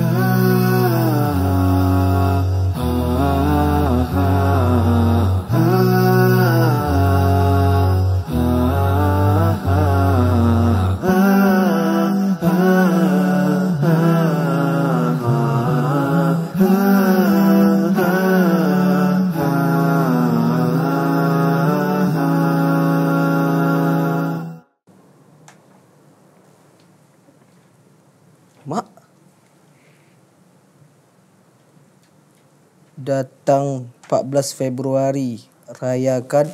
Ah. Februari rayakan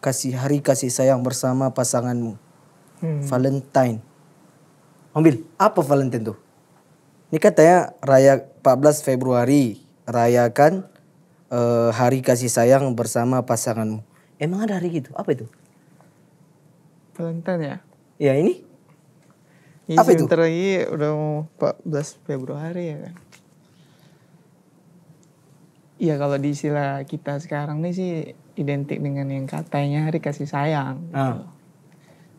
kasih hari kasih sayang bersama pasanganmu. Hmm. Valentine. Ambil, apa Valentine tuh? Ini katanya raya 14 Februari rayakan uh, hari kasih sayang bersama pasanganmu. Emang ada hari gitu? Apa itu? Valentine ya? Ya ini? Ya, Apa itu? lagi udah mau 14 Februari ya kan? Iya kalau di istilah kita sekarang nih sih identik dengan yang katanya hari kasih sayang. Gitu. Ah.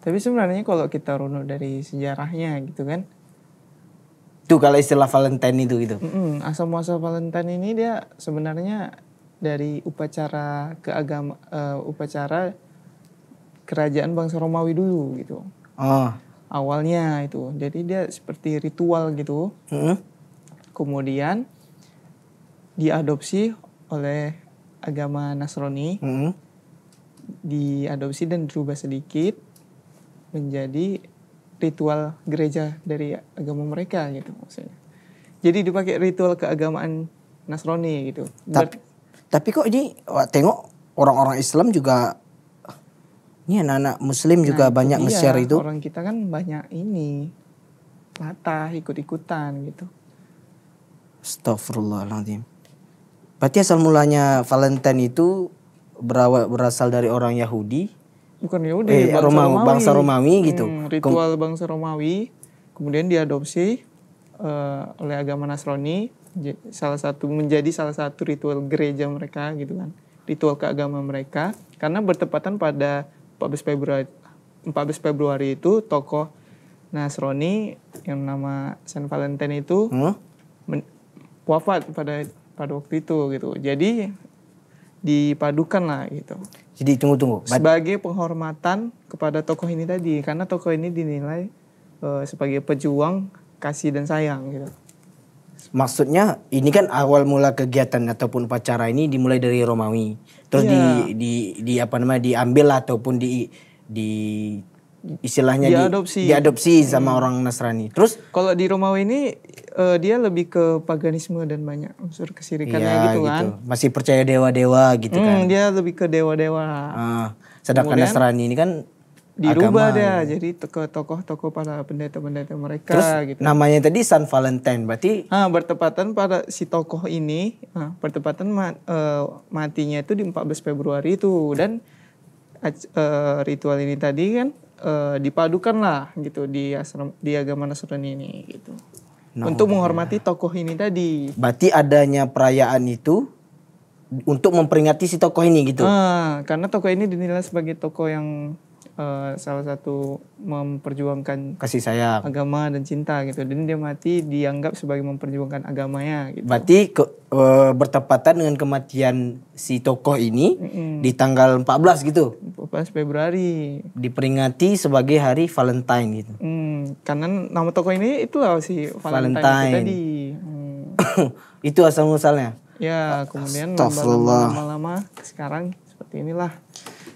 Tapi sebenarnya kalau kita runut dari sejarahnya gitu kan. Itu kalau istilah Valentine itu gitu. Mm asal muasal Valentine ini dia sebenarnya dari upacara keagama uh, upacara kerajaan bangsa Romawi dulu gitu. Ah. Awalnya itu. Jadi dia seperti ritual gitu. Hmm? Kemudian diadopsi oleh agama Nasrani, hmm. diadopsi dan dirubah sedikit menjadi ritual gereja dari agama mereka gitu maksudnya. Jadi dipakai ritual keagamaan Nasrani gitu. Tapi, Ber tapi kok ini wah, tengok orang-orang Islam juga ini anak-anak Muslim nah, juga banyak nge-share itu. Orang kita kan banyak ini latah ikut-ikutan gitu. Astagfirullahaladzim. Berarti asal mulanya Valentine itu berasal dari orang Yahudi. Bukan Yahudi, eh, bangsa Romawi, Bangsa Romawi gitu. Hmm, ritual bangsa Romawi kemudian diadopsi uh, oleh agama Nasrani salah satu menjadi salah satu ritual gereja mereka gitu kan. Ritual keagamaan mereka karena bertepatan pada 14 Februari 14 Februari itu tokoh Nasrani yang nama Saint Valentine itu hmm? wafat pada pada waktu itu gitu. Jadi dipadukan lah gitu. Jadi tunggu tunggu. Sebagai penghormatan kepada tokoh ini tadi karena tokoh ini dinilai uh, sebagai pejuang kasih dan sayang gitu. Maksudnya ini kan awal mula kegiatan ataupun upacara ini dimulai dari Romawi. Terus yeah. di di di apa namanya diambil ataupun di di istilahnya diadopsi di, diadopsi sama hmm. orang Nasrani. Terus kalau di Romawi ini uh, dia lebih ke paganisme dan banyak unsur kesirikannya ya, gitu kan. Gitu. Masih percaya dewa-dewa gitu hmm, kan. dia lebih ke dewa-dewa. Ah, sedangkan Kemudian, Nasrani ini kan dirubah agama. Gitu. jadi ke tokoh-tokoh para pendeta-pendeta mereka Terus, gitu. Namanya tadi San Valentine berarti ah bertepatan pada si tokoh ini ah, bertepatan mat, uh, eh, matinya itu di 14 Februari itu dan uh, ritual ini tadi kan uh, eh, lah gitu di asrama di agama Nasrani ini gitu. Nah, untuk menghormati tokoh ini tadi. Berarti adanya perayaan itu untuk memperingati si tokoh ini gitu. Ah, karena tokoh ini dinilai sebagai tokoh yang uh, salah satu memperjuangkan kasih sayang, agama dan cinta gitu. Dan dia mati dianggap sebagai memperjuangkan agamanya gitu. Berarti ke, uh, bertepatan dengan kematian si tokoh ini mm -hmm. di tanggal 14 gitu. 14 Februari. Diperingati sebagai hari Valentine gitu. Hmm, karena nama toko ini itu sih Valentine, Valentine. Itu tadi. Hmm. itu asal usulnya Ya, kemudian lama-lama sekarang seperti inilah.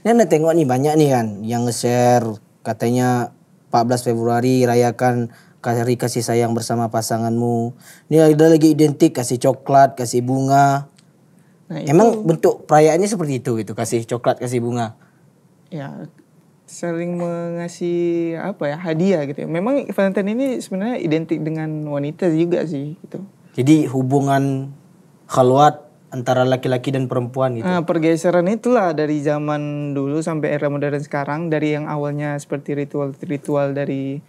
Ini anda tengok nih banyak nih kan yang nge-share katanya 14 Februari rayakan hari kasih sayang bersama pasanganmu. Ini ada lagi identik kasih coklat, kasih bunga. Nah, Emang itu... bentuk perayaannya seperti itu gitu, kasih coklat, kasih bunga ya sering mengasih apa ya hadiah gitu ya. Memang Valentine ini sebenarnya identik dengan wanita juga sih gitu. Jadi hubungan khalwat antara laki-laki dan perempuan gitu. Nah, pergeseran itulah dari zaman dulu sampai era modern sekarang dari yang awalnya seperti ritual-ritual dari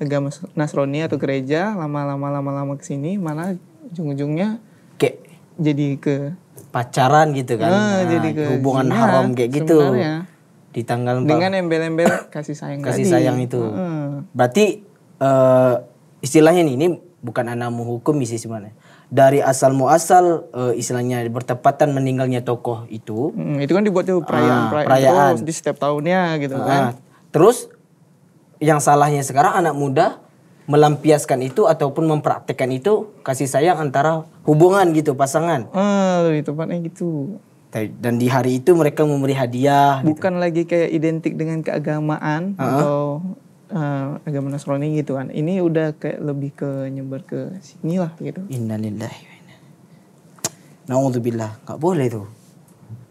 agama Nasrani atau gereja lama-lama lama-lama ke sini malah ujung-ujungnya kayak jadi ke pacaran gitu kan. Nah, nah jadi ke hubungan zina, haram kayak gitu. Sebenarnya di tanggal dengan embel-embel kasih sayang kasih tadi. sayang itu hmm. berarti uh, istilahnya nih ini bukan anakmu hukum sih sebenarnya dari asal muasal uh, istilahnya bertepatan meninggalnya tokoh itu hmm, itu kan dibuat tuh perayaan, ah, perayaan perayaan di setiap tahunnya gitu ah, kan terus yang salahnya sekarang anak muda melampiaskan itu ataupun mempraktekkan itu kasih sayang antara hubungan gitu pasangan ah lebih kan, tepatnya gitu dan di hari itu mereka memberi hadiah. Gitu. Bukan gitu. lagi kayak identik dengan keagamaan uh -huh. atau uh, agama Nasrani gitu kan. Ini udah kayak lebih ke nyebar ke sini lah gitu. Innalillahi wa inna. nggak boleh tuh.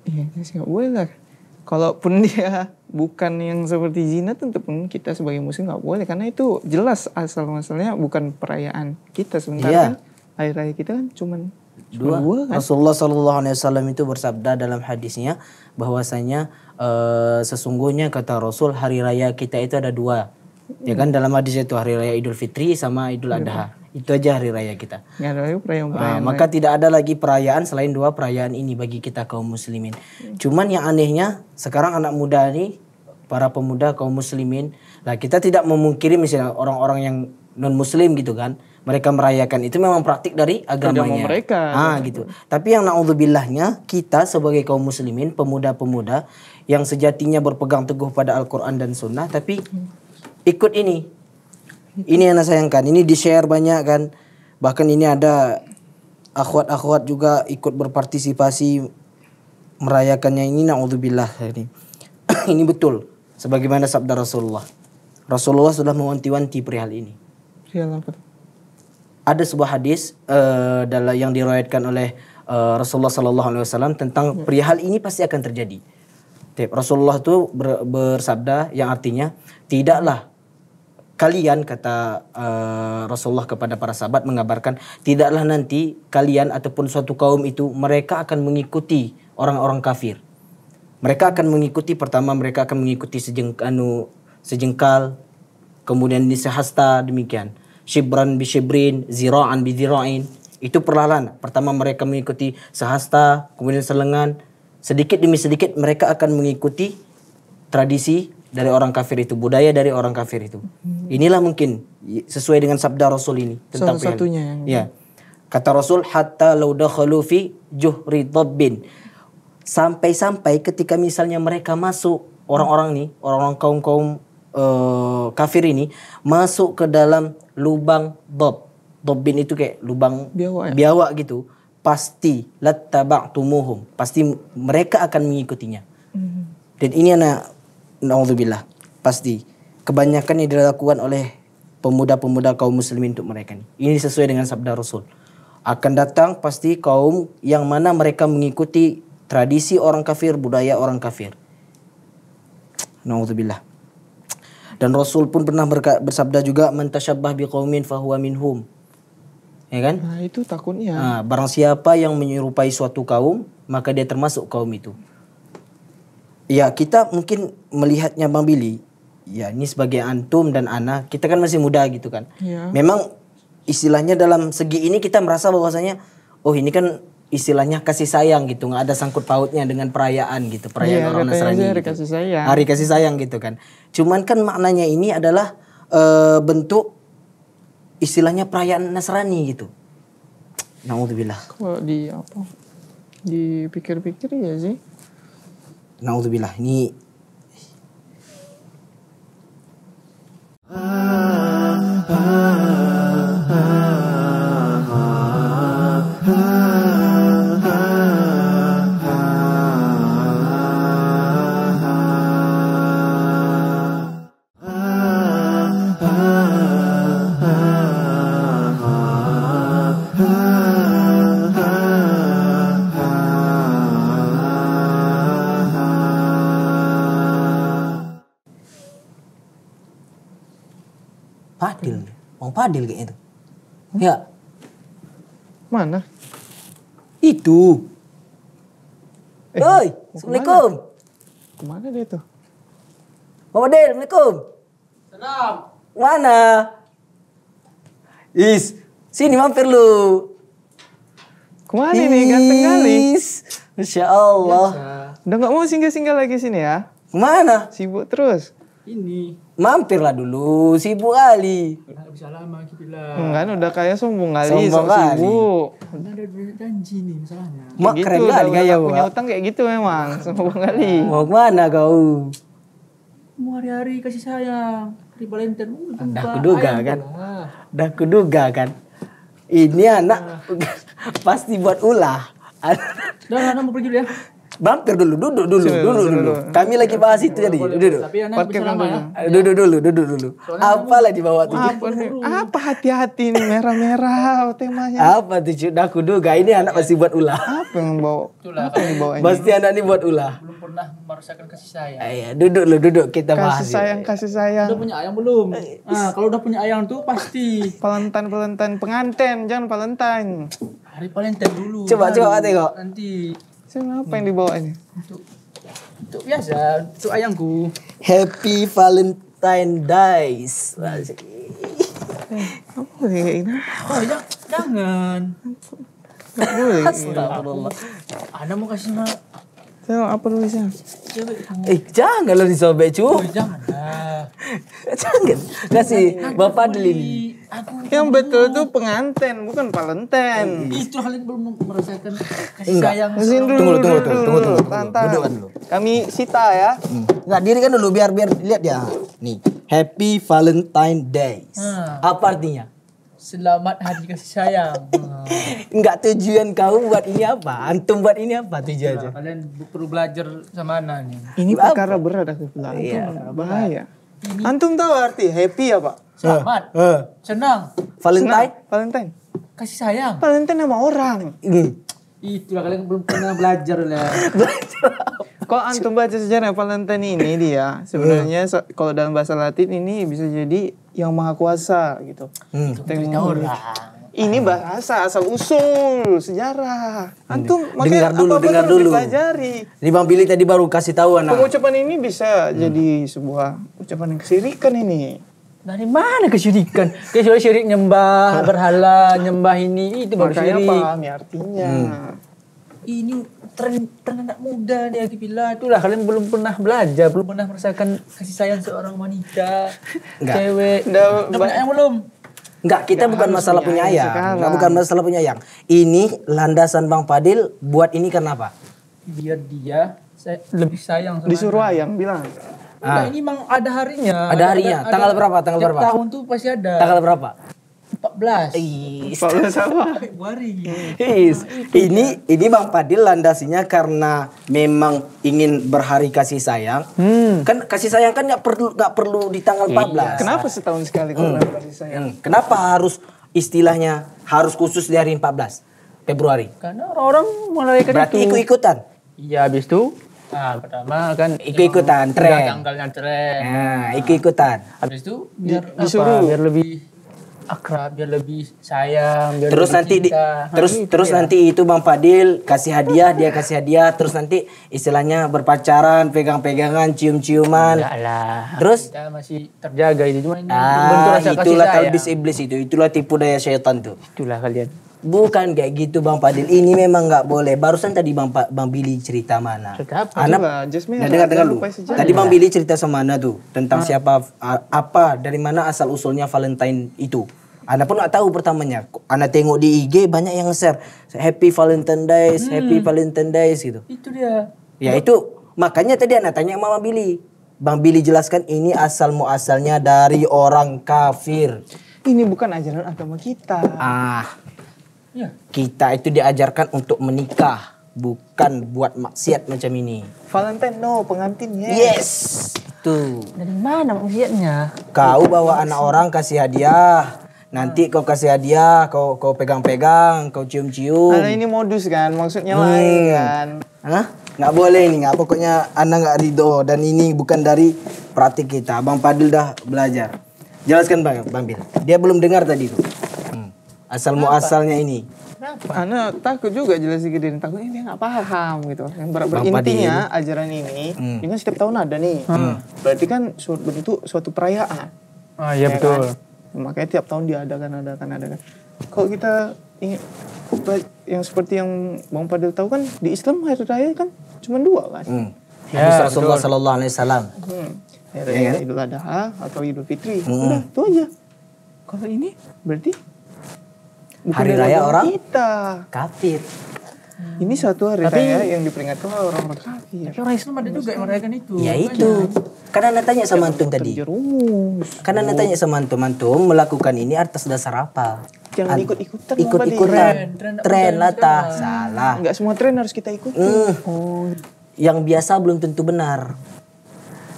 Iya, gak boleh lah. Kalaupun dia bukan yang seperti zina tentu pun kita sebagai muslim gak boleh karena itu jelas asal masalnya bukan perayaan kita sebentar yeah. kan hari raya kita kan cuman Dua, dua kan? Rasulullah Shallallahu Alaihi Wasallam itu bersabda dalam hadisnya bahwasanya e, sesungguhnya kata Rasul hari raya kita itu ada dua, hmm. ya kan dalam hadis itu hari raya Idul Fitri sama Idul iya. Adha. Hmm. Itu aja hari raya kita. Ya, perayaan, ah, perayaan, nah, raya. maka tidak ada lagi perayaan selain dua perayaan ini bagi kita kaum muslimin. Hmm. Cuman yang anehnya sekarang anak muda ini para pemuda kaum muslimin, lah kita tidak memungkiri misalnya orang-orang yang non muslim gitu kan mereka merayakan itu memang praktik dari agamanya Agama mereka ah gitu tapi yang naudzubillahnya kita sebagai kaum muslimin pemuda-pemuda yang sejatinya berpegang teguh pada Al-Qur'an dan sunnah tapi ikut ini ini yang saya sayangkan ini di share banyak kan bahkan ini ada akhwat-akhwat juga ikut berpartisipasi merayakannya ini naudzubillah ini ini betul sebagaimana sabda Rasulullah Rasulullah sudah mewanti-wanti perihal ini Sial apa? Ada sebuah hadis uh, yang diriwayatkan oleh uh, Rasulullah Sallallahu Alaihi Wasallam tentang ya. perihal ini pasti akan terjadi. Tep, Rasulullah itu ber, bersabda yang artinya tidaklah kalian kata uh, Rasulullah kepada para sahabat mengabarkan tidaklah nanti kalian ataupun suatu kaum itu mereka akan mengikuti orang-orang kafir. Mereka akan mengikuti pertama mereka akan mengikuti sejeng, anu, sejengkal kemudian di sehasta demikian shibran bi shibrin, zira'an bi zira'in. Itu perlahan. Pertama mereka mengikuti sehasta, kemudian selengan. Sedikit demi sedikit mereka akan mengikuti tradisi dari orang kafir itu, budaya dari orang kafir itu. Hmm. Inilah mungkin sesuai dengan sabda Rasul ini tentang Salah satunya yang ya. Kata Rasul hatta law dakhalu fi juhri dhabbin. Sampai-sampai ketika misalnya mereka masuk orang-orang nih, orang-orang kaum-kaum uh, kafir ini masuk ke dalam lubang dob. Dobbin itu kayak lubang biawak, ya? biawak gitu. Pasti tumuhum, Pasti mereka akan mengikutinya. Mm-hmm. Dan ini anak naudzubillah. Pasti kebanyakan yang dilakukan oleh pemuda-pemuda kaum muslimin untuk mereka ini. Ini sesuai dengan sabda Rasul. Akan datang pasti kaum yang mana mereka mengikuti tradisi orang kafir, budaya orang kafir. Na'udzubillah. Dan Rasul pun pernah bersabda juga mentasyabbah biqaumin fahuwa minhum. Ya kan? Nah, itu takutnya. Nah, barang siapa yang menyerupai suatu kaum, maka dia termasuk kaum itu. Ya, kita mungkin melihatnya Bang Billy, ya ini sebagai antum dan anak. kita kan masih muda gitu kan. Ya. Memang istilahnya dalam segi ini kita merasa bahwasanya oh ini kan istilahnya kasih sayang gitu nggak ada sangkut pautnya dengan perayaan gitu perayaan ya, orang Nasrani hari gitu. kasih sayang hari kasih sayang gitu kan cuman kan maknanya ini adalah e, bentuk istilahnya perayaan Nasrani gitu naudzubillah kalau di apa dipikir-pikir ya sih naudzubillah ini ah, ah. Bang Fadil kayaknya itu. Ya. Mana? Itu. Eh, Oi, Assalamualaikum. Kemana dia tuh? Bang Fadil, Assalamualaikum. Salam. Mana? Is, sini mampir lu. Kemana nih, ganteng kali. Masya Allah. Biasa. Udah gak mau singgah-singgah lagi sini ya? Kemana? Sibuk terus ini mampirlah dulu sibuk kali udah bisa lama kipila gitu, Enggak, udah kayak sombong kali sombong kali sibuk udah ada janji nih masalahnya. mak gitu, keren kali kayak punya utang kayak gitu memang sombong kali mau kemana kau mau hari-hari kasih sayang hari Valentine udah dah kuduga kan udah dah kuduga kan ini anak pasti buat ulah Udah, anak mau pergi dulu ya Bumper dulu, duduk dulu, dulu dulu. dulu. Kami lagi bahas itu tadi. Duduk. dulu. Parkir Duduk dulu, duduk dulu. Apalah di bawah tuh? Apa, hati-hati ini merah-merah temanya? Apa tuh? Dah aku duga ini anak masih buat ulah. Apa yang bawa? Apa yang bawa ini? Pasti anak ini buat ulah. Belum pernah merusakkan kasih sayang. Ah, iya, duduk dulu, duduk kita bahas. Kasih sayang, kasih sayang. Udah punya ayam belum? Nah, kalau udah punya ayam tuh pasti. Palentan-palentan penganten, jangan palentan. Hari Valentine dulu. Coba coba tengok. Nanti Sini apa yang dibawa ini? itu biasa, itu ayangku. Happy Valentine Days. Kamu kayak ini? Oh, ya, jangan. Astagfirullah. Anda mau kasih nama? Tengok apa tulisnya? Eh, janganlah disobek, cu. Oh, jangan. Jangan. Kasih Bapak Delini. Aku yang betul tuh penganten, bukan Valentine. Oh, iya. Itu hal yang belum merasakan kasih sayang. Tunggu dulu, tunggu dulu, tunggu dunggu, tunggu kan dulu. Kami sita ya. Hmm. Nggak diri kan dulu biar biar lihat ya. Nih, Happy Valentine Day. Apa artinya? Selamat hari kasih sayang. Enggak tujuan kau buat ini apa? Antum buat ini apa nah, Kalian perlu belajar sama mana nih. Ini perkara berat aku bilang. Iya, bahaya. Antum tahu arti happy apa? Ya, Selamat. Uh. Eh, eh. Senang. Valentine. Senang. Valentine. Kasih sayang. Valentine sama orang. Gitu. Hmm. Itulah kalian belum pernah belajar lah. belajar. Kok antum baca sejarah Valentine ini dia sebenarnya eh. so, kalau dalam bahasa Latin ini bisa jadi yang maha kuasa gitu. Hmm. Orang. Ini hmm. bahasa asal usul sejarah. Antum dengar dulu, apa dengar dulu. Dipelajari. Ini Bang Billy tadi baru kasih tahu anak. Pengucapan ini bisa hmm. jadi sebuah ucapan yang kesirikan ini. Dari mana kesyirikan? Kesyirikan syirik nyembah berhala, nyembah ini itu baru syirik. apa? Ini artinya. Hmm. Ini tren tren anak muda nih Akibila. Itulah kalian belum pernah belajar, belum pernah merasakan kasih sayang seorang wanita, Enggak. cewek. Udah, banyak yang belum? Enggak, kita Nggak bukan masalah punya ayang. Enggak bukan masalah punya ayang. Ini landasan Bang Fadil buat ini karena apa? Biar dia saya lebih sayang sama Disuruh ayang bilang. Enggak, ah. ini emang ada harinya. Ada harinya. Ada, tanggal ada, berapa? Tanggal berapa? Tahun tuh pasti ada. Tanggal berapa? 14. Is. 14 apa? Februari. Is. Ini ini Bang Fadil landasinya karena memang ingin berhari kasih sayang. Hmm. Kan kasih sayang kan nggak perlu nggak perlu di tanggal 14. Iya. Kenapa setahun sekali kalau hmm. kasih sayang? Hmm. Kenapa harus istilahnya harus khusus di hari 14 Februari? Karena orang merayakan Berarti itu. Berarti ikut-ikutan. Iya, habis itu Ah, ah, kan nah, pertama kan ikut-ikutan tren. Tanggalnya tren. Nah, ikut-ikutan. Habis itu biar disuruh apa, biar lebih akrab, biar lebih sayang, biar terus lebih nanti cinta. di, nah, terus nah, terus ya. nanti itu Bang Fadil kasih hadiah, dia kasih hadiah, terus nanti istilahnya berpacaran, pegang-pegangan, cium-ciuman. lah. Terus kita masih terjaga itu cuma ini. Ah, itulah kalbis iblis itu, itulah tipu daya setan tuh. Itulah kalian. Bukan kayak gitu Bang Fadil. Ini memang nggak boleh. Barusan tadi Bang pa, Bang Billy cerita mana? Cerita apa? Anak, nah, dengar dengar lu. Tadi Bang Billy cerita sama mana tuh tentang ah. siapa apa dari mana asal usulnya Valentine itu. Anda pun nggak tahu pertamanya. Anda tengok di IG banyak yang share Happy Valentine Days, hmm. Happy Valentine Days gitu. Itu dia. Ya itu makanya tadi Anda tanya Mama Billy. Bang Billy jelaskan ini asal muasalnya dari orang kafir ini bukan ajaran agama kita. Ah, Ya. Kita itu diajarkan untuk menikah, bukan buat maksiat macam ini. Valentine no, pengantin yes. Yes. Tuh. Dari mana maksiatnya? Kau bawa anak orang kasih hadiah. Nanti kau kasih hadiah, kau kau pegang-pegang, kau cium-cium. Karena ini modus kan, maksudnya hmm. lain kan. Hah? Nggak boleh ini, nggak pokoknya anak nggak ridho dan ini bukan dari praktik kita. Bang Padil dah belajar. Jelaskan Bang, Bang Bil. Dia belum dengar tadi tuh asal asalnya ini. karena takut juga jelas digedein. Takutnya ini nggak paham gitu. Yang ber berintinya ajaran ini, hmm. ini kan setiap tahun ada nih. Hmm. Berarti kan suatu bentuk suatu perayaan. Ah iya ya kan? betul. Kan? Makanya tiap tahun diadakan, adakan, adakan. kok kita ingat, yang seperti yang Bang Padil tahu kan di Islam hari raya kan cuma dua kan. Hmm. Ya, Rasulullah Sallallahu Alaihi Wasallam. Hmm. Hari ya raya ya, Idul Adha atau Idul Fitri. Hmm. Udah, itu aja. Kalau ini berarti Bukan hari raya orang kita. Kafir. Hmm. Ini satu hari Tapi, raya yang diperingatkan oleh orang-orang kafir. Tapi orang Islam ada juga yang merayakan itu. Ya itu. Karena Anda tanya sama antum tadi. Karena Anda tanya sama antum, antum melakukan ini atas dasar apa? Jangan ikut-ikutan. Ikut-ikutan. Tren, tren lah Salah. Enggak semua tren harus kita ikuti. Mm. Oh. Yang biasa belum tentu benar.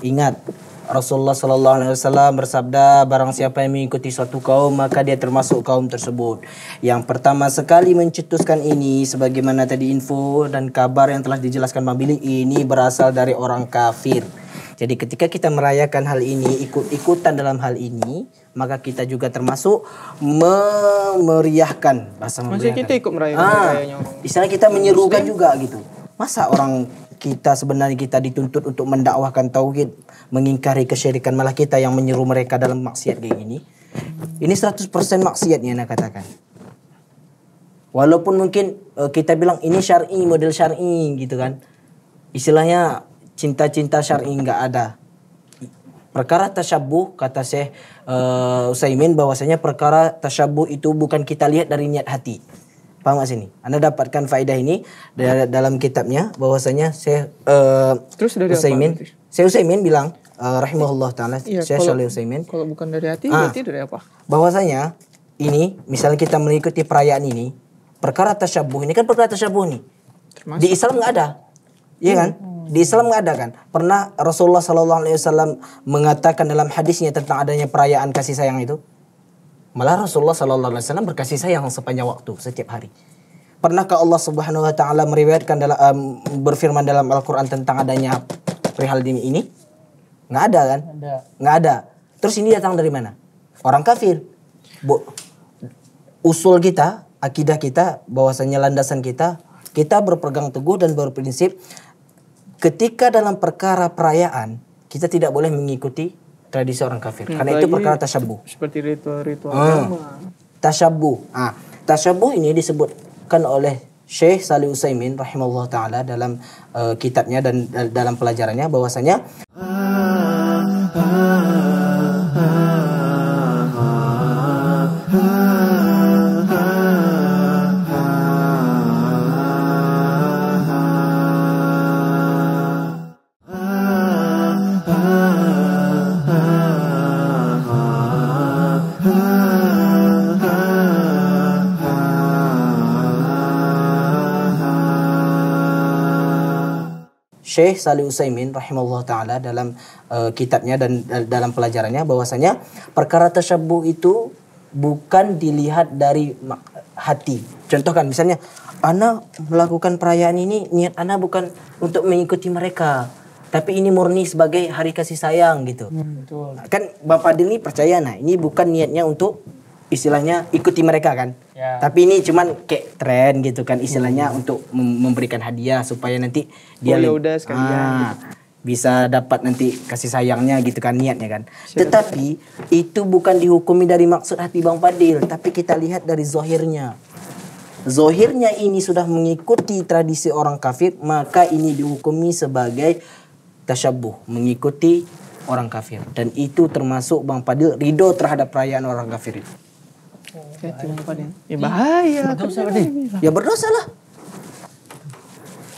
Ingat, Rasulullah saw Alaihi Wasallam bersabda, barang siapa yang mengikuti suatu kaum maka dia termasuk kaum tersebut. Yang pertama sekali mencetuskan ini, sebagaimana tadi info dan kabar yang telah dijelaskan Bang Billy ini berasal dari orang kafir. Jadi ketika kita merayakan hal ini, ikut-ikutan dalam hal ini, maka kita juga termasuk memeriahkan bahasa memeriahkan. Maksudnya kita ikut merayakan. Ah, kita menyerukan juga gitu. Masa orang kita sebenarnya kita dituntut untuk mendakwahkan tauhid, mengingkari kesyirikan malah kita yang menyuruh mereka dalam maksiat kayak gini. Ini 100% maksiatnya nak katakan. Walaupun mungkin uh, kita bilang ini syar'i, model syar'i gitu kan. Istilahnya cinta-cinta syar'i nggak ada. Perkara tasyabuh kata Syekh uh, eh, Usaimin bahwasanya perkara tasyabuh itu bukan kita lihat dari niat hati Paham gak sini? Anda dapatkan faedah ini dalam kitabnya bahwasanya saya uh, eh, Terus dari Usaimin, apa? Saya Usaimin bilang uh, rahimahullah taala ya, saya Shalih Usaimin. Kalau bukan dari hati ah, berarti dari apa? Bahwasanya ini misalnya kita mengikuti perayaan ini, perkara tasyabuh ini kan perkara tasyabuh nih. Termasuk. Di Islam enggak ada. Iya hmm. kan? Di Islam enggak ada kan? Pernah Rasulullah Shallallahu Alaihi Wasallam mengatakan dalam hadisnya tentang adanya perayaan kasih sayang itu. Malah Rasulullah Sallallahu Alaihi Wasallam berkasih sayang sepanjang waktu, setiap hari. Pernahkah Allah Subhanahu Wa Taala meriwayatkan dalam um, berfirman dalam Al-Quran tentang adanya perihal dini ini? Nggak ada kan? Nggak ada. Terus ini datang dari mana? Orang kafir. Bu, usul kita, akidah kita, bahwasanya landasan kita, kita berpegang teguh dan berprinsip ketika dalam perkara perayaan kita tidak boleh mengikuti tradisi orang kafir. Nah, Karena itu perkara tasabuh. Seperti ritual-ritual hmm. Tasabuh. Ah, tasabuh ah, ini disebutkan oleh Syekh Salih Utsaimin rahimahullah taala dalam uh, kitabnya dan dalam pelajarannya bahwasanya hmm. Syekh Salih Usaimin rahimahullah taala dalam uh, kitabnya dan dalam pelajarannya bahwasanya perkara tersebut itu bukan dilihat dari hati. Contohkan misalnya Ana melakukan perayaan ini niat Ana bukan untuk mengikuti mereka, tapi ini murni sebagai hari kasih sayang gitu. Hmm, betul. Kan Bapak Adil ini percaya nah ini bukan niatnya untuk istilahnya ikuti mereka kan. Ya. Tapi ini cuman kayak tren gitu kan istilahnya hmm. untuk memberikan hadiah supaya nanti dia oh, udah sekali ah, bisa dapat nanti kasih sayangnya gitu kan niatnya kan. Sure. Tetapi itu bukan dihukumi dari maksud hati Bang Fadil, tapi kita lihat dari zohirnya. Zohirnya ini sudah mengikuti tradisi orang kafir, maka ini dihukumi sebagai tasyabuh, mengikuti orang kafir. Dan itu termasuk Bang Fadil ridho terhadap perayaan orang kafir itu. Oh, Ya bahaya. Berdosa berarti. Ya berdosa lah.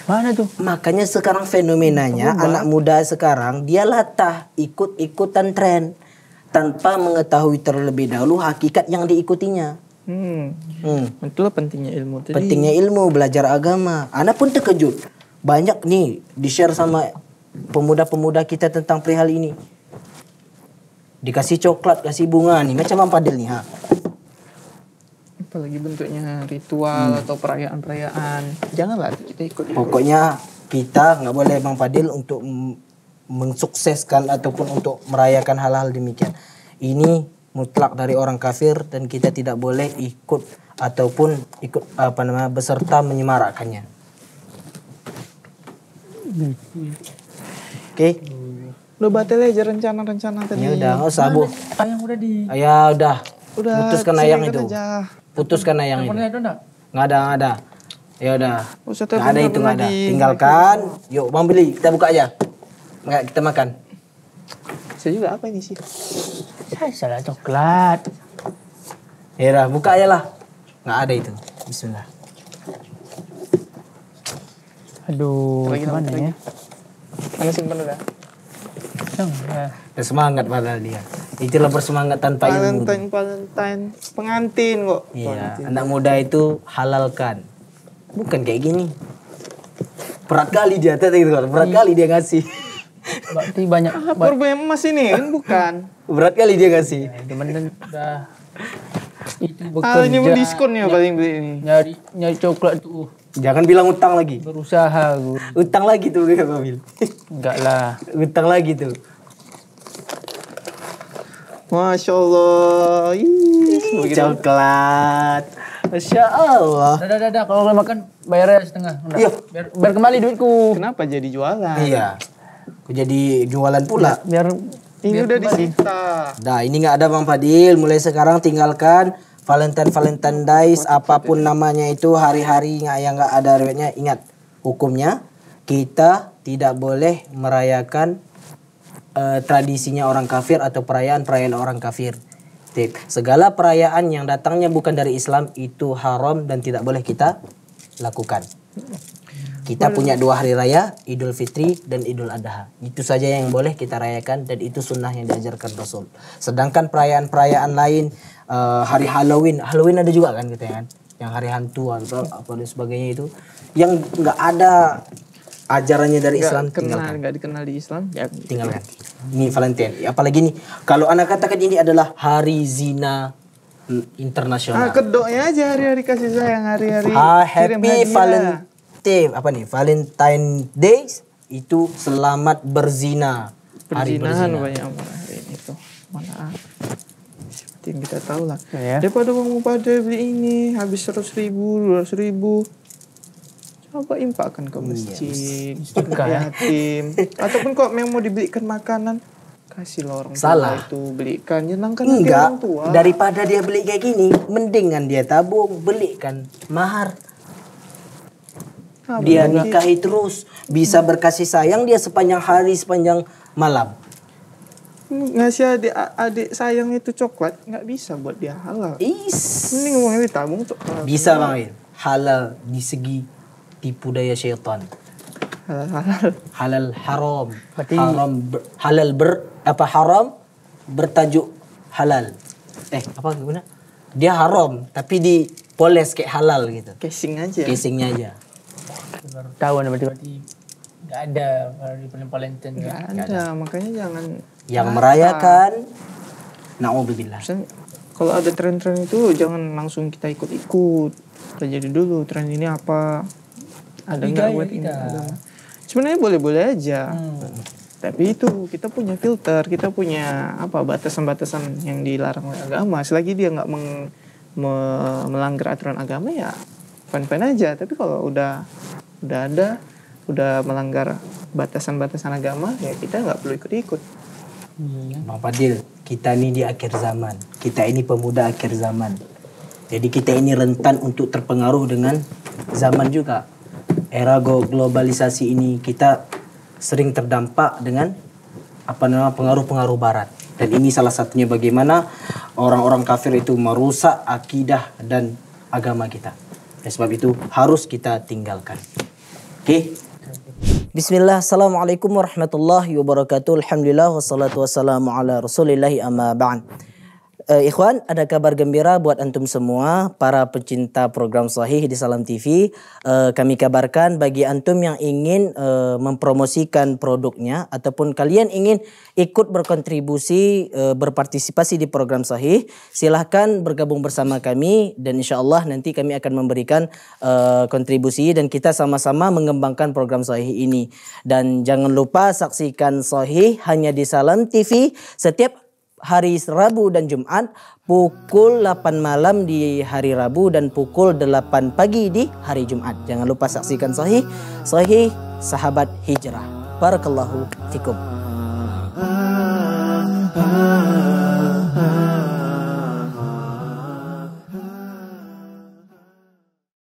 Mana tuh? Makanya sekarang fenomenanya anak muda sekarang dia latah ikut-ikutan tren tanpa mengetahui terlebih dahulu hakikat yang diikutinya. Hmm. hmm. Itulah pentingnya ilmu tadi. Pentingnya ilmu belajar agama. Anak pun terkejut. Banyak nih di share sama pemuda-pemuda kita tentang perihal ini. Dikasih coklat, kasih bunga nih macam apa nih ha apalagi bentuknya ritual hmm. atau perayaan-perayaan janganlah kita ikut pokoknya kita nggak boleh Bang Fadil untuk mensukseskan ataupun untuk merayakan hal-hal demikian ini mutlak dari orang kafir dan kita tidak boleh ikut ataupun ikut apa namanya beserta menyemarakannya oke okay. Lo batal aja rencana-rencana tadi. Ya udah, enggak usah, Bu. udah di. Ah, ya udah. Udah. Putuskan ayam kan itu. Aja putus karena yang itu. nggak ada, nggak ada. Ya udah. nggak ada itu nggak ada. Tinggalkan. Yuk, bang beli. Kita buka aja. Nggak kita makan. Saya juga apa ini sih? Saya salah coklat. Ya udah, buka aja lah. Nggak ada itu. Bismillah. Aduh, gimana ya? Mana simpen udah? Ya. semangat padahal dia. Itulah bersemangat tanpa Valentine, ilmu. Valentine, Valentine. Pengantin kok. Iya, Pengantin. anak muda itu halalkan. Bukan kayak gini. Berat kali dia, tadi gitu kan. Berat iya. kali dia ngasih. Berarti banyak. Ah, emas ini kan bukan. Berat kali dia ngasih. Ya, temen udah. Itu bekerja. Ah, ini diskon ya paling beli ini. Nyari, nyari coklat tuh. Jangan bilang utang lagi. Berusaha gue. Utang lagi tuh gue Enggak lah. utang lagi tuh. Masya Allah. Ih, coklat. Masya Allah. Udah, udah, Kalau mau makan, bayar aja setengah. Udah. Iya. Biar, biar kembali duitku. Kenapa jadi jualan? Iya. Aku jadi jualan pula? Biar, biar ini biar udah disita. Nah, ini nggak ada Bang Fadil. Mulai sekarang tinggalkan Valentine Valentine Days apapun namanya itu hari-hari yang nggak ada rewetnya ingat hukumnya kita tidak boleh merayakan uh, tradisinya orang kafir atau perayaan-perayaan orang kafir. Segala perayaan yang datangnya bukan dari Islam itu haram dan tidak boleh kita lakukan. Kita punya dua hari raya, Idul Fitri dan Idul Adha. Itu saja yang boleh kita rayakan dan itu sunnah yang diajarkan Rasul. Sedangkan perayaan-perayaan lain Eh, hari Halloween. Halloween ada juga kan gitu ya kan? Yang hari hantu atau apa dan sebagainya itu yang nggak ada ajarannya dari gak Islam kenal, tinggalkan. Gak dikenal di Islam ya tinggalkan. Ini Valentine. Ya, apalagi nih kalau anak katakan ini adalah hari zina internasional. Ah, kedoknya aja hari-hari kasih sayang hari-hari. Ah, happy Valentine apa nih Valentine Days itu selamat berzina. Perzinahan hari berzina. banyak hari ini tuh. Mana? yang kita tahu lah iya, Ya. daripada kamu pada beli ini habis seratus ribu dua ratus ribu coba impakan ke iya, masjid yes. Ya. yatim ataupun kok memang mau dibelikan makanan kasih lorong orang salah tua itu belikan nyenangkan orang tua. daripada dia beli kayak gini mendingan dia tabung belikan mahar dia nikah terus bisa berkasih sayang dia sepanjang hari sepanjang malam ngasih adik adik sayang itu coklat nggak bisa buat dia halal. Is. Ini ngomongnya ditabung untuk Bisa bang Win. Halal di segi tipu daya syaitan. Halal halal. Halal haram. Berarti... Haram ber, halal ber apa haram bertajuk halal. Eh apa guna Dia haram tapi dipoles kayak halal gitu. Casing aja. Casingnya aja. Tahu berarti berarti nggak ada kalau di Valentine nggak ada. ada makanya jangan yang Masa. merayakan naudzubillah. Kalau ada tren-tren itu jangan langsung kita ikut-ikut. Kita jadi dulu tren ini apa? Ada iya, nggak iya, buat ini? Iya. Sebenarnya boleh-boleh aja. Hmm. Tapi itu kita punya filter, kita punya apa batasan-batasan yang dilarang oleh agama. Selagi dia nggak me, melanggar aturan agama ya fine-fine aja. Tapi kalau udah udah ada, udah melanggar batasan-batasan agama ya kita nggak perlu ikut-ikut. Hmm. Bang Fadil, kita ini di akhir zaman. Kita ini pemuda akhir zaman. Jadi kita ini rentan untuk terpengaruh dengan zaman juga. Era globalisasi ini kita sering terdampak dengan apa namanya pengaruh-pengaruh barat. Dan ini salah satunya bagaimana orang-orang kafir itu merusak akidah dan agama kita. Oleh sebab itu harus kita tinggalkan. Oke? Okay? Bismillah, Assalamualaikum warahmatullahi wabarakatuh. Alhamdulillah, wassalatu wassalamu ala rasulillahi amma ba'an. Uh, ikhwan, ada kabar gembira buat antum semua, para pecinta program Sahih di Salam TV. Uh, eh, kami kabarkan bagi antum yang ingin uh, mempromosikan produknya ataupun kalian ingin ikut berkontribusi uh, berpartisipasi di program Sahih, silahkan bergabung bersama kami dan insya Allah nanti kami akan memberikan uh, kontribusi dan kita sama-sama mengembangkan program Sahih ini. Dan jangan lupa saksikan Sahih hanya di Salam TV setiap hari Rabu dan Jumat pukul 8 malam di hari Rabu dan pukul 8 pagi di hari Jumat. Jangan lupa saksikan sahih, sahih sahabat hijrah. Barakallahu fikum.